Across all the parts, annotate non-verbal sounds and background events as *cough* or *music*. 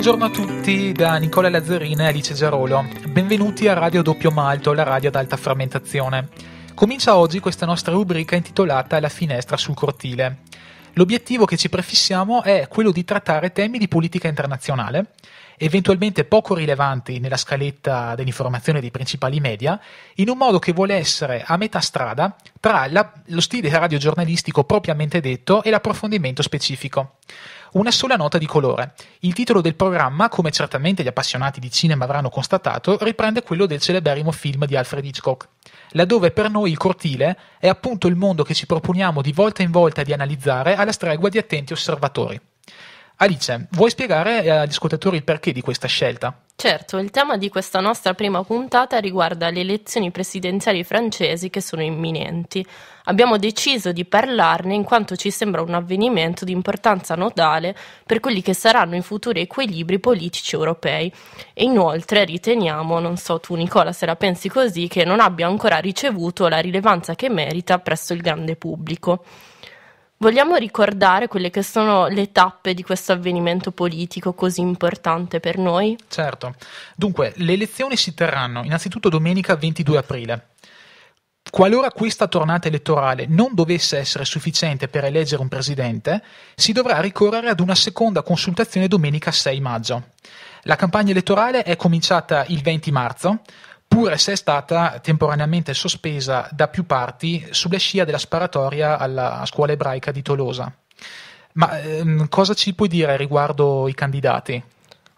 Buongiorno a tutti da Nicola Lazzarini e Alice Giarolo. Benvenuti a Radio Doppio Malto, la radio ad alta frammentazione. Comincia oggi questa nostra rubrica intitolata La finestra sul cortile. L'obiettivo che ci prefissiamo è quello di trattare temi di politica internazionale eventualmente poco rilevanti nella scaletta dell'informazione dei principali media, in un modo che vuole essere a metà strada tra la, lo stile radiogiornalistico propriamente detto e l'approfondimento specifico. Una sola nota di colore. Il titolo del programma, come certamente gli appassionati di cinema avranno constatato, riprende quello del celeberrimo film di Alfred Hitchcock, laddove per noi il cortile è appunto il mondo che ci proponiamo di volta in volta di analizzare alla stregua di attenti osservatori. Alice, vuoi spiegare eh, agli ascoltatori il perché di questa scelta? Certo, il tema di questa nostra prima puntata riguarda le elezioni presidenziali francesi che sono imminenti. Abbiamo deciso di parlarne in quanto ci sembra un avvenimento di importanza nodale per quelli che saranno i futuri equilibri politici europei e inoltre riteniamo, non so tu Nicola se la pensi così, che non abbia ancora ricevuto la rilevanza che merita presso il grande pubblico. Vogliamo ricordare quelle che sono le tappe di questo avvenimento politico così importante per noi? Certo. Dunque, le elezioni si terranno innanzitutto domenica 22 aprile. Qualora questa tornata elettorale non dovesse essere sufficiente per eleggere un presidente, si dovrà ricorrere ad una seconda consultazione domenica 6 maggio. La campagna elettorale è cominciata il 20 marzo, pur se è stata temporaneamente sospesa da più parti sulle scia della sparatoria alla scuola ebraica di Tolosa. Ma ehm, cosa ci puoi dire riguardo i candidati?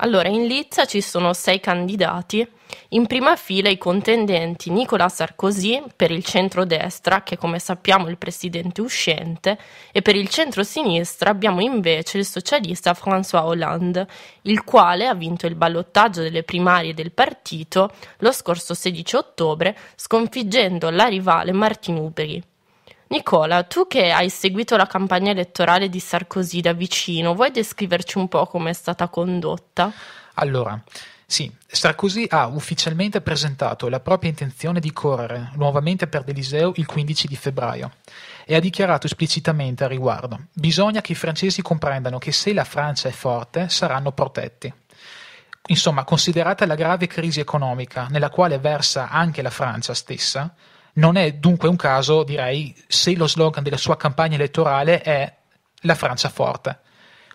Allora, in Lizza ci sono sei candidati in prima fila i contendenti Nicolas Sarkozy per il centro-destra, che come sappiamo è il presidente uscente, e per il centro-sinistra abbiamo invece il socialista François Hollande, il quale ha vinto il ballottaggio delle primarie del partito lo scorso 16 ottobre, sconfiggendo la rivale Martin Uberi. Nicola, tu che hai seguito la campagna elettorale di Sarkozy da vicino, vuoi descriverci un po' come è stata condotta? Allora, sì, Sarkozy ha ufficialmente presentato la propria intenzione di correre nuovamente per l'Eliseo il 15 di febbraio e ha dichiarato esplicitamente a riguardo: bisogna che i francesi comprendano che se la Francia è forte saranno protetti. Insomma, considerata la grave crisi economica nella quale versa anche la Francia stessa, non è dunque un caso, direi, se lo slogan della sua campagna elettorale è la Francia forte.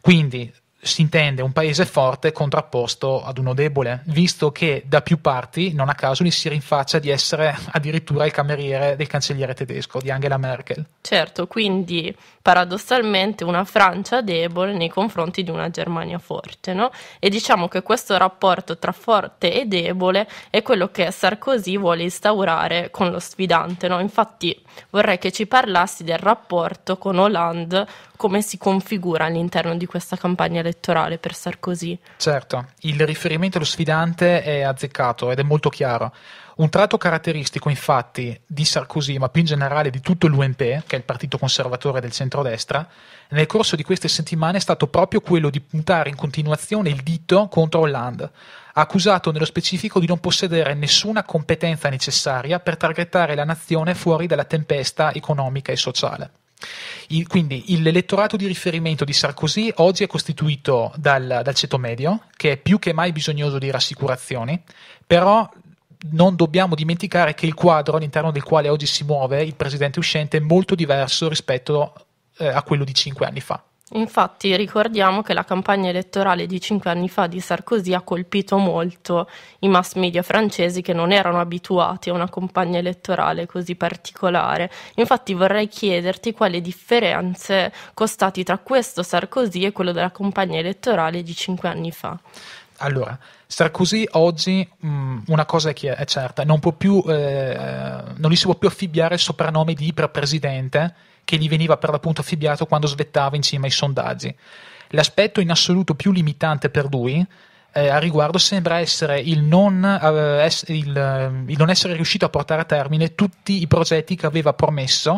Quindi si intende un paese forte contrapposto ad uno debole, visto che da più parti, non a caso, gli si rinfaccia di essere addirittura il cameriere del cancelliere tedesco, di Angela Merkel. Certo, quindi paradossalmente una Francia debole nei confronti di una Germania forte, no? E diciamo che questo rapporto tra forte e debole è quello che Sarkozy vuole instaurare con lo sfidante, no? Infatti vorrei che ci parlassi del rapporto con Hollande come si configura all'interno di questa campagna elettorale per Sarkozy. Certo, il riferimento allo sfidante è azzeccato ed è molto chiaro. Un tratto caratteristico, infatti, di Sarkozy, ma più in generale di tutto l'UMP, che è il partito conservatore del centrodestra, nel corso di queste settimane è stato proprio quello di puntare in continuazione il dito contro Hollande, accusato nello specifico di non possedere nessuna competenza necessaria per targettare la nazione fuori dalla tempesta economica e sociale. Il, quindi l'elettorato di riferimento di Sarkozy oggi è costituito dal, dal ceto medio, che è più che mai bisognoso di rassicurazioni, però non dobbiamo dimenticare che il quadro all'interno del quale oggi si muove il presidente uscente è molto diverso rispetto eh, a quello di cinque anni fa. Infatti ricordiamo che la campagna elettorale di cinque anni fa di Sarkozy ha colpito molto i mass media francesi che non erano abituati a una campagna elettorale così particolare. Infatti vorrei chiederti quali differenze costati tra questo Sarkozy e quello della campagna elettorale di cinque anni fa. Allora, Sarkozy oggi mh, mm, una cosa che è certa, non, più, eh, eh, non gli si può più affibbiare il soprannome di iperpresidente che gli veniva per l'appunto affibbiato quando svettava in cima ai sondaggi. L'aspetto in assoluto più limitante per lui eh, a riguardo sembra essere il non, eh, es- il, eh, il non, essere riuscito a portare a termine tutti i progetti che aveva promesso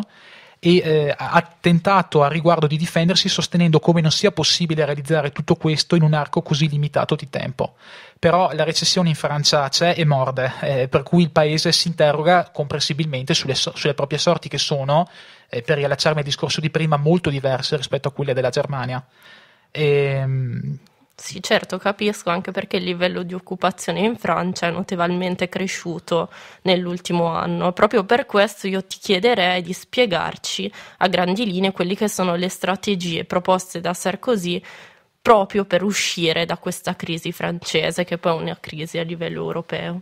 e eh, ha tentato a riguardo di difendersi sostenendo come non sia possibile realizzare tutto questo in un arco così limitato di tempo. Però la recessione in Francia c'è e morde, eh, per cui il paese si interroga comprensibilmente sulle, sulle proprie sorti che sono, eh, per riallacciarmi al discorso di prima, molto diverse rispetto a quelle della Germania. E, ehm, sì, certo, capisco anche perché il livello di occupazione in Francia è notevolmente cresciuto nell'ultimo anno. Proprio per questo io ti chiederei di spiegarci a grandi linee quelle che sono le strategie proposte da Sarkozy proprio per uscire da questa crisi francese, che poi è una crisi a livello europeo.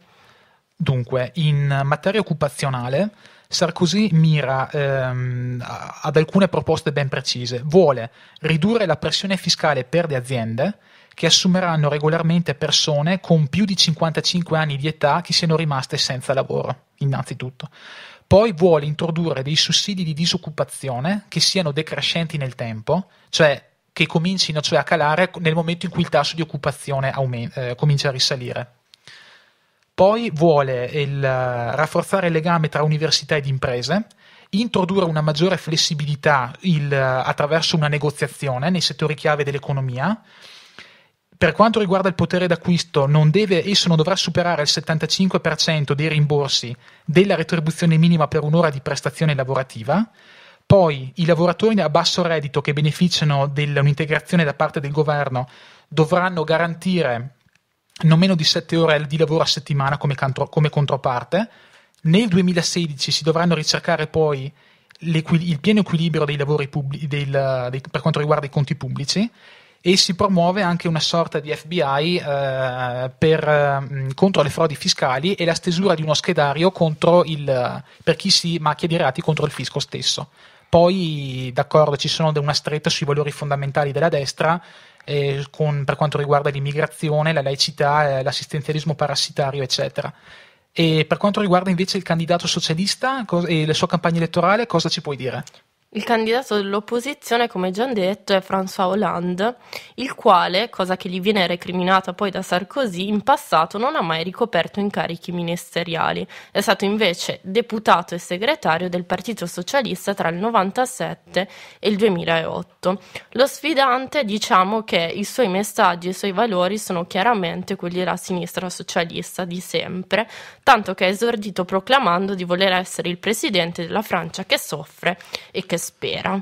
Dunque, in materia occupazionale Sarkozy mira ehm, ad alcune proposte ben precise. Vuole ridurre la pressione fiscale per le aziende che assumeranno regolarmente persone con più di 55 anni di età che siano rimaste senza lavoro, innanzitutto. Poi vuole introdurre dei sussidi di disoccupazione che siano decrescenti nel tempo, cioè che comincino cioè, a calare nel momento in cui il tasso di occupazione aument- eh, comincia a risalire. Poi vuole il, uh, rafforzare il legame tra università ed imprese, introdurre una maggiore flessibilità il, uh, attraverso una negoziazione nei settori chiave dell'economia, per quanto riguarda il potere d'acquisto, non deve, esso non dovrà superare il 75% dei rimborsi della retribuzione minima per un'ora di prestazione lavorativa. Poi i lavoratori a basso reddito che beneficiano dell'integrazione da parte del governo dovranno garantire non meno di 7 ore di lavoro a settimana come, cantro, come controparte. Nel 2016 si dovranno ricercare poi il pieno equilibrio dei lavori pubblici, del, dei, per quanto riguarda i conti pubblici e si promuove anche una sorta di FBI eh, per, mm, contro le frodi fiscali e la stesura di uno schedario il, per chi si macchia di reati contro il fisco stesso. Poi, d'accordo, ci sono una stretta sui valori fondamentali della destra eh, con, per quanto riguarda l'immigrazione, la laicità, eh, l'assistenzialismo parassitario, eccetera. E per quanto riguarda invece il candidato socialista e la sua campagna elettorale, cosa ci puoi dire? Il candidato dell'opposizione, come già detto, è François Hollande, il quale, cosa che gli viene recriminata poi da Sarkozy, in passato non ha mai ricoperto incarichi ministeriali. È stato invece deputato e segretario del Partito Socialista tra il 97 e il 2008. Lo sfidante, diciamo che i suoi messaggi e i suoi valori sono chiaramente quelli della sinistra socialista di sempre, tanto che ha esordito proclamando di voler essere il presidente della Francia che soffre e che spera.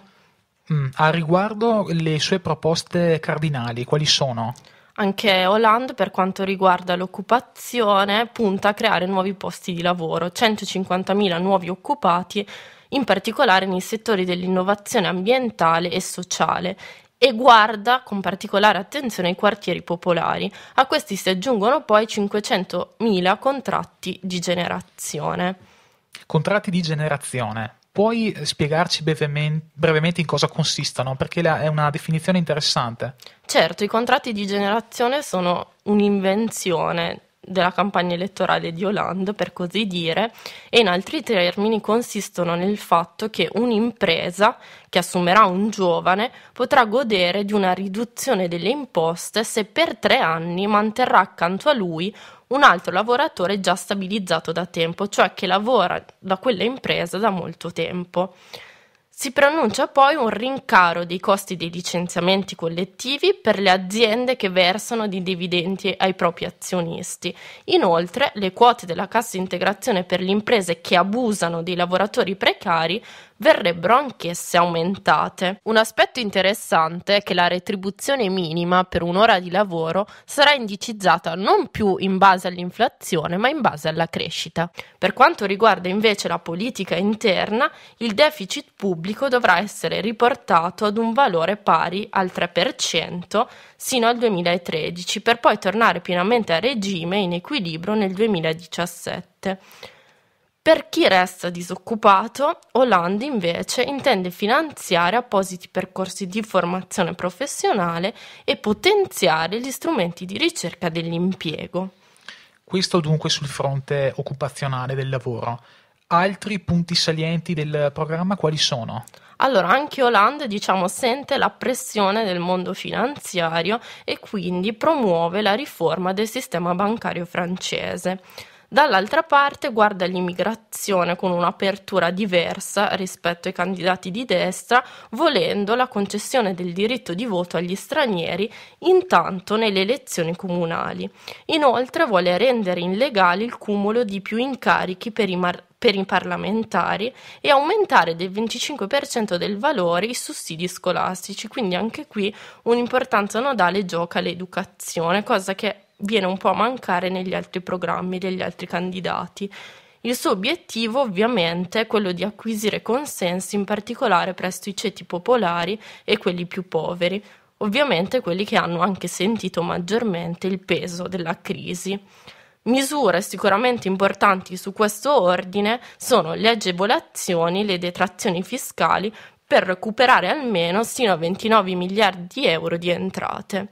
Mm, a riguardo le sue proposte cardinali, quali sono? Anche Hollande, per quanto riguarda l'occupazione, punta a creare nuovi posti di lavoro, 150.000 nuovi occupati, in particolare nei settori dell'innovazione ambientale e sociale, e guarda con particolare attenzione ai quartieri popolari. A questi si aggiungono poi 500.000 contratti di generazione. Contratti di generazione. Puoi spiegarci brevemente, in cosa consistono? Perché è una definizione interessante. Certo, i contratti di generazione sono un'invenzione della campagna elettorale di Hollande, per così dire, e in altri termini consistono nel fatto che un'impresa che assumerà un giovane potrà godere di una riduzione delle imposte se per tre anni manterrà accanto a lui un altro lavoratore già stabilizzato da tempo, cioè che lavora da quella impresa da molto tempo. Si pronuncia poi un rincaro dei costi dei licenziamenti collettivi per le aziende che versano di dividendi ai propri azionisti. Inoltre, le quote della cassa integrazione per le imprese che abusano dei lavoratori precari verrebbero anch'esse aumentate. Un aspetto interessante è che la retribuzione minima per un'ora di lavoro sarà indicizzata non più in base all'inflazione, ma in base alla crescita. Per quanto riguarda invece la politica interna, il deficit pubblico dovrà essere riportato ad un valore pari al 3% sino al 2013, per poi tornare pienamente a regime in equilibrio nel 2017. Per chi resta disoccupato, Hollande invece intende finanziare appositi percorsi di formazione professionale e potenziare gli strumenti di ricerca dell'impiego. Questo dunque sul fronte occupazionale del lavoro. Altri punti salienti del programma quali sono? Allora, anche Hollande, diciamo, sente la pressione del mondo finanziario e quindi promuove la riforma del sistema bancario francese dall'altra parte guarda l'immigrazione con un'apertura diversa rispetto ai candidati di destra, volendo la concessione del diritto di voto agli stranieri intanto nelle elezioni comunali. Inoltre vuole rendere illegale il cumulo di più incarichi per i, mar- per i parlamentari e aumentare del 25% del valore i sussidi scolastici, quindi anche qui un'importanza nodale gioca l'educazione, cosa che viene un po' a mancare negli altri programmi degli altri candidati. Il suo obiettivo ovviamente è quello di acquisire consensi in particolare presso i ceti popolari e quelli più poveri, ovviamente quelli che hanno anche sentito maggiormente il peso della crisi. Misure sicuramente importanti su questo ordine sono le agevolazioni, le detrazioni fiscali per recuperare almeno sino a 29 miliardi di euro di entrate.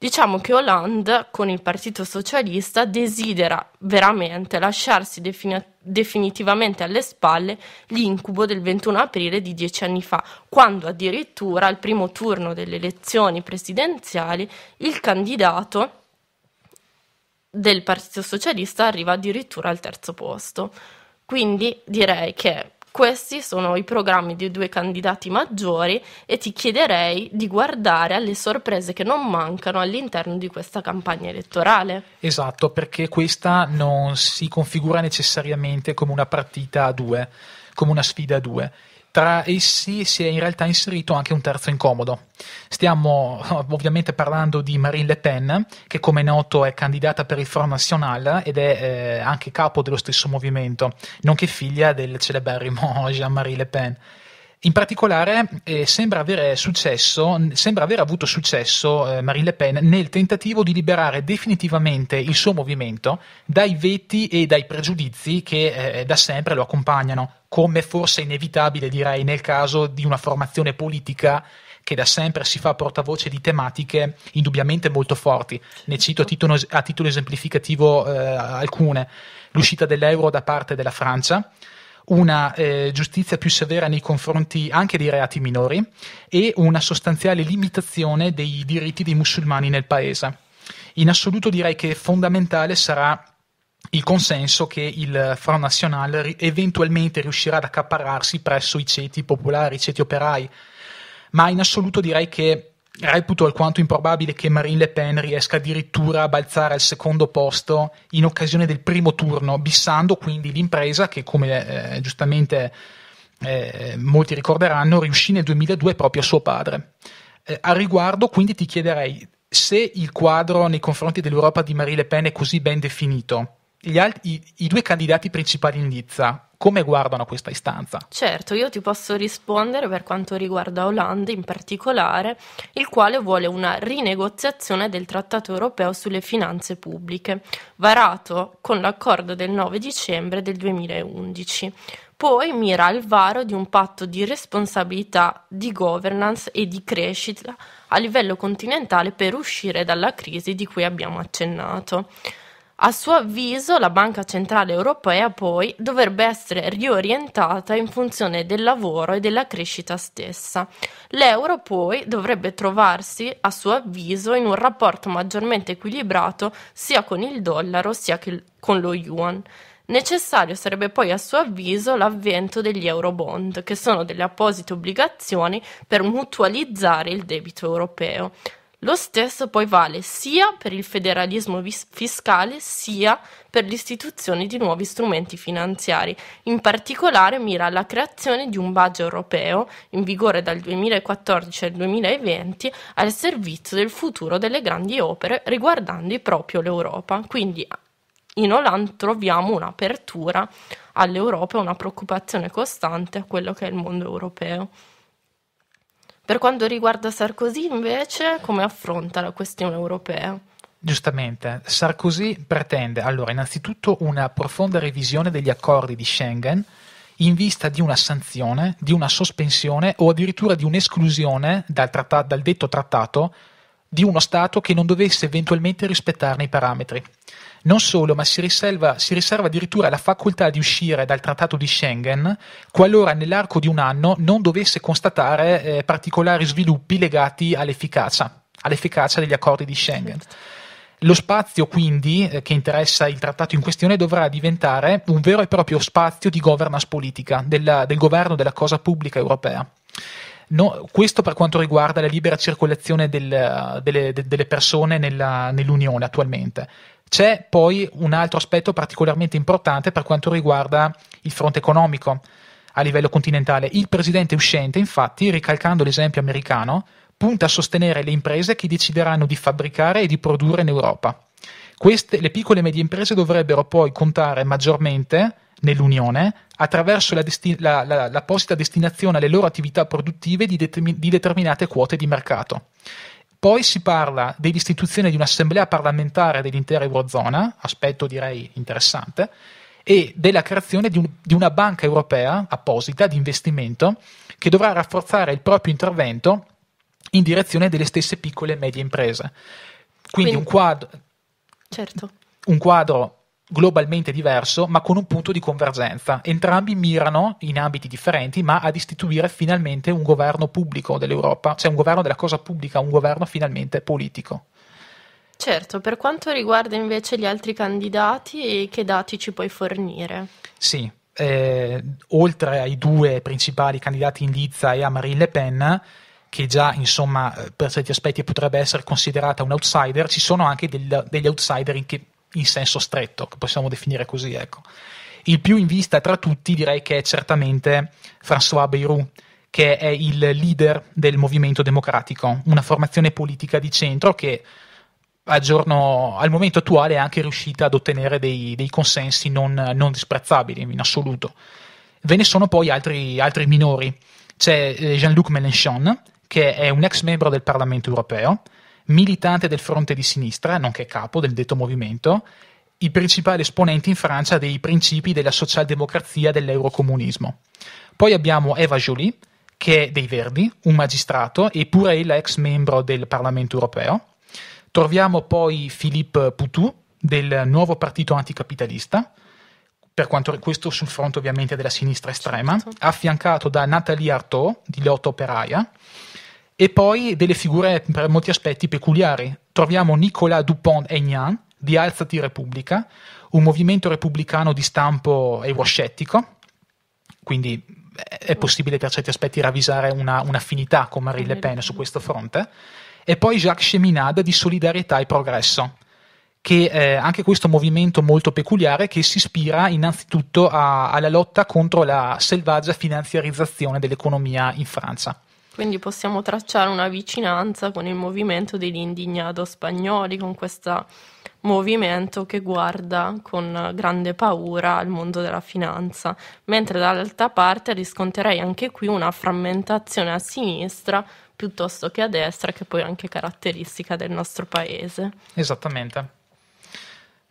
Diciamo che Hollande con il Partito Socialista desidera veramente lasciarsi defini- definitivamente alle spalle l'incubo del 21 aprile di dieci anni fa, quando addirittura al primo turno delle elezioni presidenziali il candidato del Partito Socialista arriva addirittura al terzo posto. Quindi direi che questi sono i programmi dei due candidati maggiori e ti chiederei di guardare alle sorprese che non mancano all'interno di questa campagna elettorale. Esatto, perché questa non si configura necessariamente come una partita a due, come una sfida a due tra essi si è in realtà inserito anche un terzo incomodo. Stiamo *laughs* ovviamente parlando di Marine Le Pen, che come noto è candidata per il Front National ed è eh, anche capo dello stesso movimento, nonché figlia del celeberrimo *laughs* Jean-Marie Le Pen. In particolare eh, sembra, successo, sembra, aver avuto successo eh, Marine Le Pen nel tentativo di liberare definitivamente il suo movimento dai veti e dai pregiudizi che eh, eh da sempre lo accompagnano, come forse inevitabile direi nel caso di una formazione politica che da sempre si fa portavoce di tematiche indubbiamente molto forti. Ne cito a titolo, a titolo esemplificativo eh, alcune. L'uscita dell'euro da parte della Francia, una eh, giustizia più severa nei confronti anche dei reati minori e una sostanziale limitazione dei diritti dei musulmani nel paese. In assoluto direi che fondamentale sarà il consenso che il Front National eventualmente riuscirà ad accaparrarsi presso i ceti popolari, i ceti operai, ma in assoluto direi che Reputo alquanto improbabile che Marine Le Pen riesca addirittura a balzare al secondo posto in occasione del primo turno, bissando quindi l'impresa che, come eh, giustamente eh, molti ricorderanno, riuscì nel 2002 proprio a suo padre. Eh, a riguardo, quindi, ti chiederei se il quadro nei confronti dell'Europa di Marine Le Pen è così ben definito altri, i, i due candidati principali in Lizza, come guardano questa istanza? Certo, io ti posso rispondere per quanto riguarda Hollande in particolare, il quale vuole una rinegoziazione del Trattato europeo sulle finanze pubbliche, varato con l'accordo del 9 dicembre del 2011. Poi mira al varo di un patto di responsabilità, di governance e di crescita a livello continentale per uscire dalla crisi di cui abbiamo accennato. A suo avviso, la Banca centrale europea poi dovrebbe essere riorientata in funzione del lavoro e della crescita stessa. L'euro poi dovrebbe trovarsi, a suo avviso, in un rapporto maggiormente equilibrato sia con il dollaro sia che con lo yuan. Necessario sarebbe poi a suo avviso l'avvento degli eurobond, che sono delle apposite obbligazioni per mutualizzare il debito europeo. Lo stesso poi vale sia per il federalismo fiscale sia per l'istituzione di nuovi strumenti finanziari. In particolare mira alla creazione di un budget europeo, in vigore dal 2014 al 2020, al servizio del futuro delle grandi opere riguardanti proprio l'Europa. Quindi in Olanda troviamo un'apertura all'Europa e una preoccupazione costante a quello che è il mondo europeo. Per quanto riguarda Sarkozy, invece, come affronta la questione europea? Giustamente, Sarkozy pretende allora innanzitutto una profonda revisione degli accordi di Schengen in vista di una sanzione, di una sospensione o addirittura di un'esclusione dal, trattato, dal detto trattato di uno Stato che non dovesse eventualmente rispettarne i parametri. Non solo, ma si riserva, si riserva, addirittura la facoltà di uscire dal Trattato di Schengen qualora nell'arco di un anno non dovesse constatare eh, particolari sviluppi legati all'efficacia, all'efficacia, degli accordi di Schengen. Lo spazio quindi eh, che interessa il trattato in questione dovrà diventare un vero e proprio spazio di governance politica della, del governo della cosa pubblica europea. No, questo per quanto riguarda la libera circolazione del, delle, de, delle, persone nella, nell'Unione attualmente. C'è poi un altro aspetto particolarmente importante per quanto riguarda il fronte economico a livello continentale. Il presidente uscente, infatti, ricalcando l'esempio americano, punta a sostenere le imprese che decideranno di fabbricare e di produrre in Europa. Queste, le piccole e medie imprese dovrebbero poi contare maggiormente nell'Unione attraverso la, desti- la, la, la destinazione alle loro attività produttive di, determin- di determinate quote di mercato. Poi si parla dell'istituzione di un'assemblea parlamentare dell'intera Eurozona, aspetto direi interessante, e della creazione di, un, di, una banca europea apposita di investimento che dovrà rafforzare il proprio intervento in direzione delle stesse piccole e medie imprese. Quindi, Quindi un quadro. Certo. Un quadro globalmente diverso, ma con un punto di convergenza. Entrambi mirano in ambiti differenti, ma ad istituire finalmente un governo pubblico dell'Europa, cioè un governo della cosa pubblica, un governo finalmente politico. Certo, per quanto riguarda invece gli altri candidati, che dati ci puoi fornire? Sì, eh, oltre ai due principali candidati in Lizza e a Marine Le Pen, che già insomma eh, per certi aspetti potrebbe essere considerata un outsider, ci sono anche del, degli outsider in che in senso stretto, che possiamo definire così. Ecco. Il più in vista tra tutti direi che è certamente François Bayrou, che è il leader del Movimento Democratico, una formazione politica di centro che Giorno, al momento attuale è anche riuscita ad ottenere dei, dei consensi non, non, disprezzabili in assoluto. Ve ne sono poi altri, altri minori. C'è eh, Jean-Luc Mélenchon, che è un ex membro del Parlamento europeo, militante del fronte di sinistra, nonché capo del detto movimento, il principale esponente in Francia dei principi della socialdemocrazia e dell'eurocomunismo. Poi abbiamo Eva Jolie, che è dei Verdi, un magistrato e pure ella ex membro del Parlamento europeo. Troviamo poi Philippe Poutou, del nuovo partito anticapitalista, per quanto questo sul fronte ovviamente della sinistra estrema, certo. affiancato da Nathalie Artaud, di Lotta Operaia, e poi delle figure per molti aspetti peculiari. Troviamo Nicolas Dupont-Aignan di Alzati Repubblica, un movimento repubblicano di stampo euroscettico, quindi eh, è possibile per certi aspetti ravvisare una, un'affinità con Marine Le Pen su questo fronte, e poi Jacques Cheminade di Solidarietà e Progresso, che è eh, anche questo movimento molto peculiare che si ispira innanzitutto a, alla lotta contro la selvaggia finanziarizzazione dell'economia in Francia. Quindi possiamo tracciare una vicinanza con il movimento degli indignato spagnoli, con questo movimento che guarda con grande paura al mondo della finanza, mentre dall'altra parte riscontrerei anche qui una frammentazione a sinistra piuttosto che a destra, che poi è anche caratteristica del nostro paese. Esattamente.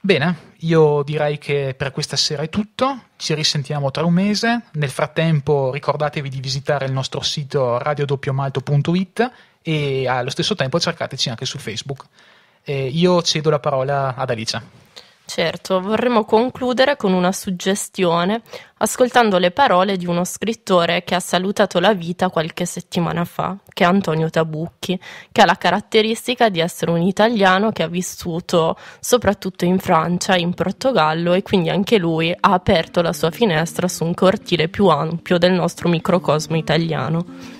Bene, io direi che per questa sera è tutto, ci risentiamo tra un mese, nel frattempo ricordatevi di visitare il nostro sito radiodoppiomalto.it e allo stesso tempo cercateci anche su Facebook. E io cedo la parola ad Alicia. Certo, vorremmo concludere con una suggestione, ascoltando le parole di uno scrittore che ha salutato la vita qualche settimana fa, che è Antonio Tabucchi, che ha la caratteristica di essere un italiano che ha vissuto soprattutto in Francia, in Portogallo e quindi anche lui ha aperto la sua finestra su un cortile più ampio del nostro microcosmo italiano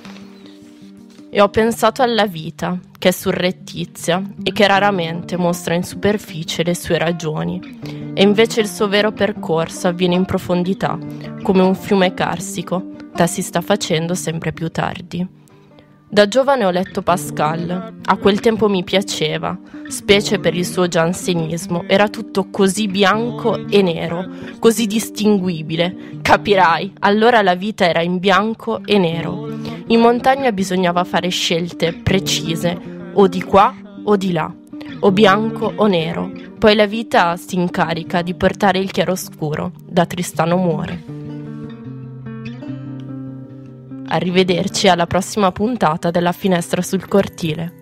e ho pensato alla vita, che è surrettizia e che raramente mostra in superficie le sue ragioni, e invece il suo vero percorso avviene in profondità, come un fiume carsico, da si sta facendo sempre più tardi. Da giovane ho letto Pascal, a quel tempo mi piaceva, specie per il suo giansenismo, era tutto così bianco e nero, così distinguibile, capirai, allora la vita era in bianco e nero in montagna bisognava fare scelte precise, o di qua o di là, o bianco o nero. Poi la vita si incarica di portare il chiaroscuro, da Tristano muore. Arrivederci alla prossima puntata della Finestra sul cortile.